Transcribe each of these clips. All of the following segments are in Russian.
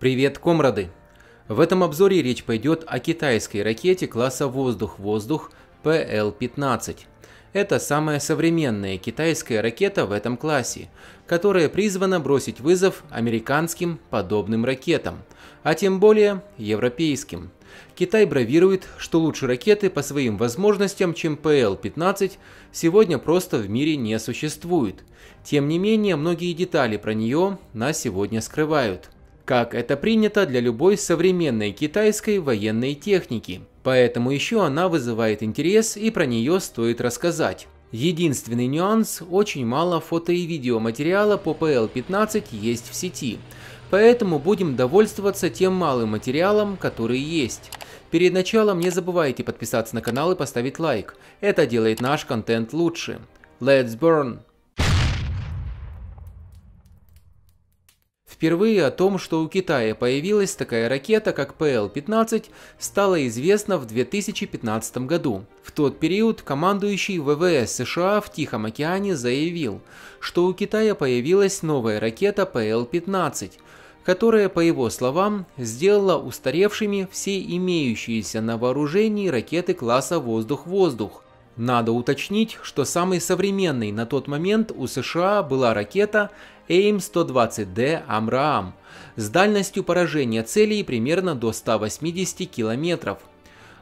Привет, комрады! В этом обзоре речь пойдет о китайской ракете класса «Воздух-воздух» pl 15 Это самая современная китайская ракета в этом классе, которая призвана бросить вызов американским подобным ракетам, а тем более европейским. Китай бравирует, что лучше ракеты по своим возможностям, чем pl 15 сегодня просто в мире не существует. Тем не менее, многие детали про нее на сегодня скрывают – как это принято для любой современной китайской военной техники. Поэтому еще она вызывает интерес и про нее стоит рассказать. Единственный нюанс – очень мало фото и видеоматериала по PL-15 есть в сети, поэтому будем довольствоваться тем малым материалом, который есть. Перед началом не забывайте подписаться на канал и поставить лайк, это делает наш контент лучше. Let's burn! Впервые о том, что у Китая появилась такая ракета, как ПЛ-15, стало известно в 2015 году. В тот период командующий ВВС США в Тихом океане заявил, что у Китая появилась новая ракета ПЛ-15, которая, по его словам, сделала устаревшими все имеющиеся на вооружении ракеты класса «воздух-воздух», надо уточнить, что самой современной на тот момент у США была ракета AIM-120D «Амраам» с дальностью поражения целей примерно до 180 километров.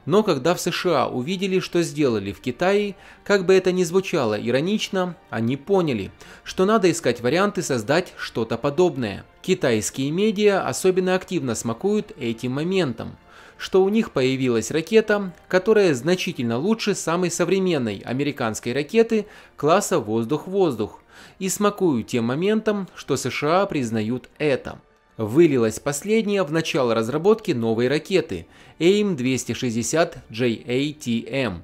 Но когда в США увидели, что сделали в Китае, как бы это ни звучало иронично, они поняли, что надо искать варианты создать что-то подобное. Китайские медиа особенно активно смакуют этим моментом что у них появилась ракета, которая значительно лучше самой современной американской ракеты класса «воздух-воздух», и смакую тем моментом, что США признают это. Вылилась последняя в начало разработки новой ракеты AIM-260JATM. Эм.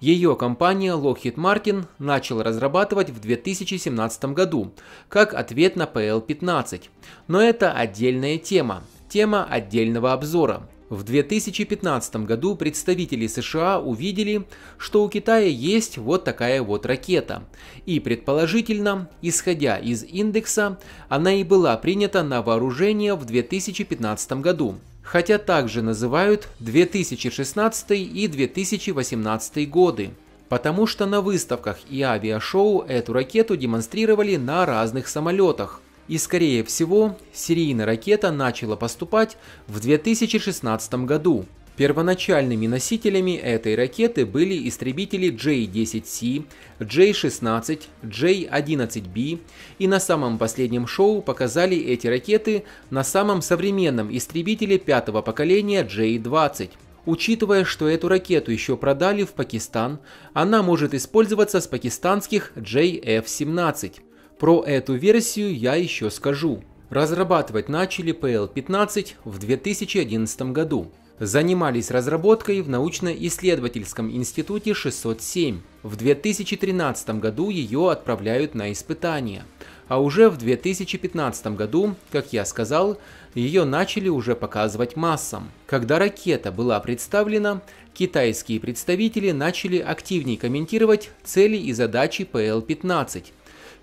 Ее компания Lockheed Martin начала разрабатывать в 2017 году, как ответ на PL-15. Но это отдельная тема, тема отдельного обзора. В 2015 году представители США увидели, что у Китая есть вот такая вот ракета. И предположительно, исходя из индекса, она и была принята на вооружение в 2015 году хотя также называют 2016 и 2018 годы, потому что на выставках и авиашоу эту ракету демонстрировали на разных самолетах, и скорее всего, серийная ракета начала поступать в 2016 году. Первоначальными носителями этой ракеты были истребители J-10C, J-16, J-11B, и на самом последнем шоу показали эти ракеты на самом современном истребителе пятого поколения J-20. Учитывая, что эту ракету еще продали в Пакистан, она может использоваться с пакистанских JF-17. Про эту версию я еще скажу. Разрабатывать начали PL-15 в 2011 году. Занимались разработкой в научно-исследовательском институте 607. В 2013 году ее отправляют на испытания. А уже в 2015 году, как я сказал, ее начали уже показывать массам. Когда ракета была представлена, китайские представители начали активнее комментировать цели и задачи ПЛ-15.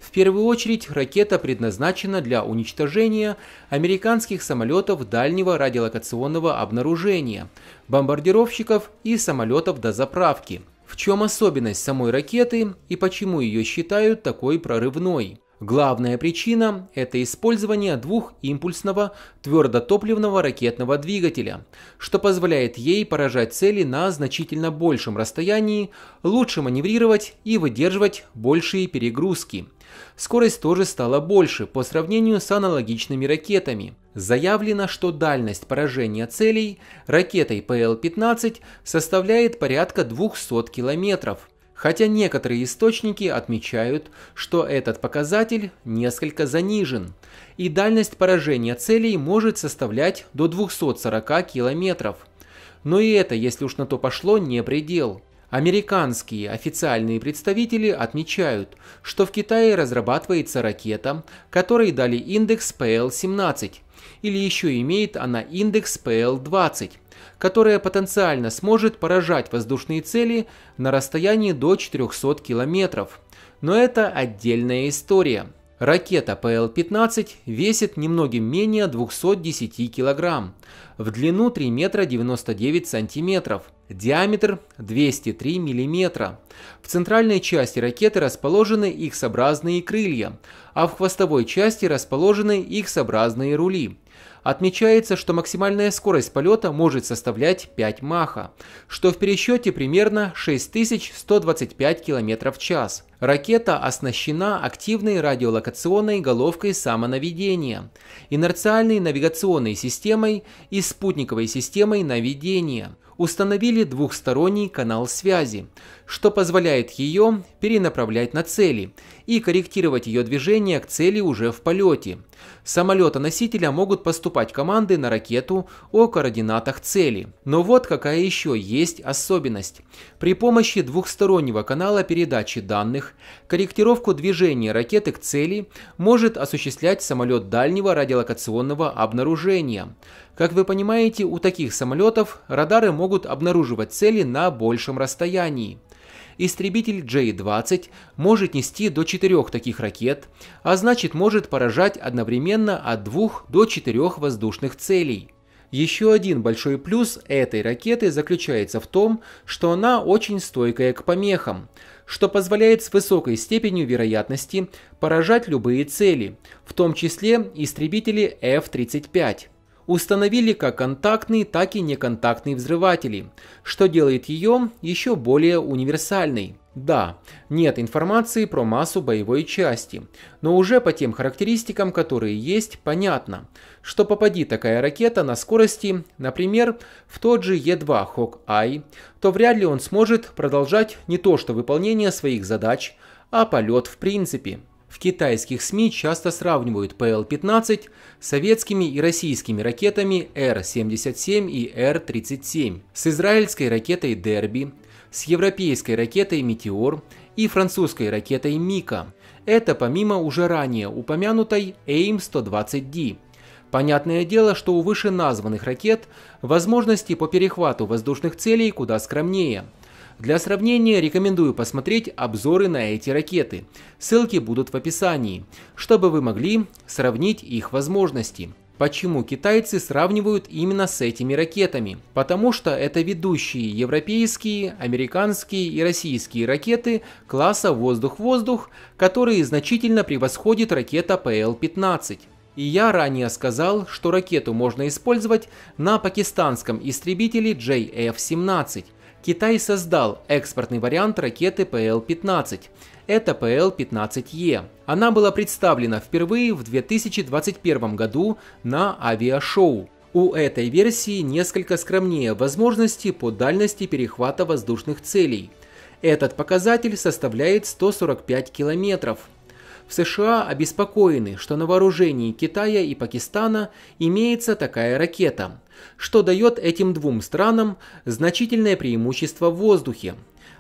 В первую очередь, ракета предназначена для уничтожения американских самолетов дальнего радиолокационного обнаружения, бомбардировщиков и самолетов до заправки. В чем особенность самой ракеты и почему ее считают такой прорывной? Главная причина – это использование двухимпульсного твердотопливного ракетного двигателя, что позволяет ей поражать цели на значительно большем расстоянии, лучше маневрировать и выдерживать большие перегрузки. Скорость тоже стала больше по сравнению с аналогичными ракетами. Заявлено, что дальность поражения целей ракетой ПЛ-15 составляет порядка 200 километров хотя некоторые источники отмечают, что этот показатель несколько занижен, и дальность поражения целей может составлять до 240 километров. Но и это, если уж на то пошло, не предел. Американские официальные представители отмечают, что в Китае разрабатывается ракета, которой дали индекс PL-17, или еще имеет она индекс PL-20, которая потенциально сможет поражать воздушные цели на расстоянии до 400 километров. Но это отдельная история. Ракета pl 15 весит немногим менее 210 кг, в длину 3 метра 99 сантиметров, диаметр 203 мм. В центральной части ракеты расположены Х-образные крылья, а в хвостовой части расположены Х-образные рули. Отмечается, что максимальная скорость полета может составлять 5 маха, что в пересчете примерно 6125 км в час. Ракета оснащена активной радиолокационной головкой самонаведения, инерциальной навигационной системой и спутниковой системой наведения. Установили двухсторонний канал связи, что позволяет ее перенаправлять на цели и корректировать ее движение к цели уже в полете. Самолета-носителя могут поступать поступать команды на ракету о координатах цели. Но вот какая еще есть особенность. При помощи двухстороннего канала передачи данных корректировку движения ракеты к цели может осуществлять самолет дальнего радиолокационного обнаружения. Как вы понимаете, у таких самолетов радары могут обнаруживать цели на большем расстоянии истребитель J-20 может нести до четырех таких ракет, а значит может поражать одновременно от двух до четырех воздушных целей. Еще один большой плюс этой ракеты заключается в том, что она очень стойкая к помехам, что позволяет с высокой степенью вероятности поражать любые цели, в том числе истребители F-35 установили как контактные, так и неконтактные взрыватели, что делает ее еще более универсальной. Да, нет информации про массу боевой части, но уже по тем характеристикам, которые есть, понятно, что попади такая ракета на скорости, например, в тот же Е2 Hawkeye, то вряд ли он сможет продолжать не то что выполнение своих задач, а полет в принципе. В китайских СМИ часто сравнивают ПЛ-15 с советскими и российскими ракетами Р-77 и Р-37, с израильской ракетой «Дерби», с европейской ракетой «Метеор» и французской ракетой «Мика». Это помимо уже ранее упомянутой AIM-120D. Понятное дело, что у вышеназванных ракет возможности по перехвату воздушных целей куда скромнее – для сравнения рекомендую посмотреть обзоры на эти ракеты. Ссылки будут в описании, чтобы вы могли сравнить их возможности. Почему китайцы сравнивают именно с этими ракетами? Потому что это ведущие европейские, американские и российские ракеты класса воздух-воздух, которые значительно превосходят ракета ПЛ-15. И я ранее сказал, что ракету можно использовать на пакистанском истребителе JF-17, Китай создал экспортный вариант ракеты ПЛ-15. Это ПЛ-15Е. Она была представлена впервые в 2021 году на авиашоу. У этой версии несколько скромнее возможности по дальности перехвата воздушных целей. Этот показатель составляет 145 километров. В США обеспокоены, что на вооружении Китая и Пакистана имеется такая ракета, что дает этим двум странам значительное преимущество в воздухе.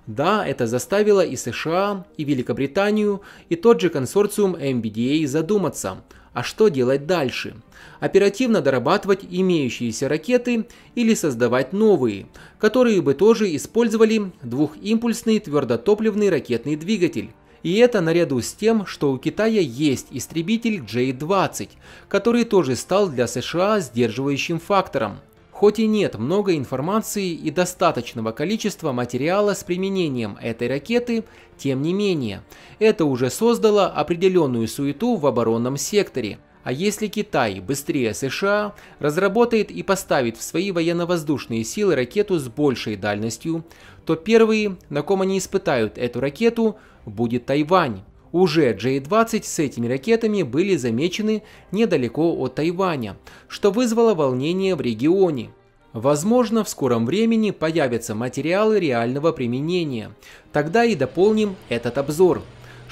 Да, это заставило и США, и Великобританию, и тот же консорциум MBDA а задуматься, а что делать дальше? Оперативно дорабатывать имеющиеся ракеты или создавать новые, которые бы тоже использовали двухимпульсный твердотопливный ракетный двигатель, и это наряду с тем, что у Китая есть истребитель J-20, который тоже стал для США сдерживающим фактором. Хоть и нет много информации и достаточного количества материала с применением этой ракеты, тем не менее, это уже создало определенную суету в оборонном секторе – а если Китай быстрее США разработает и поставит в свои военно-воздушные силы ракету с большей дальностью, то первые, на ком они испытают эту ракету, будет Тайвань. Уже J-20 с этими ракетами были замечены недалеко от Тайваня, что вызвало волнение в регионе. Возможно, в скором времени появятся материалы реального применения. Тогда и дополним этот обзор.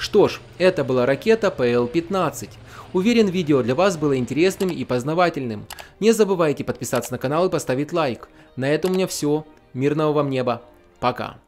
Что ж, это была ракета PL-15. Уверен, видео для вас было интересным и познавательным. Не забывайте подписаться на канал и поставить лайк. На этом у меня все. Мирного вам неба. Пока.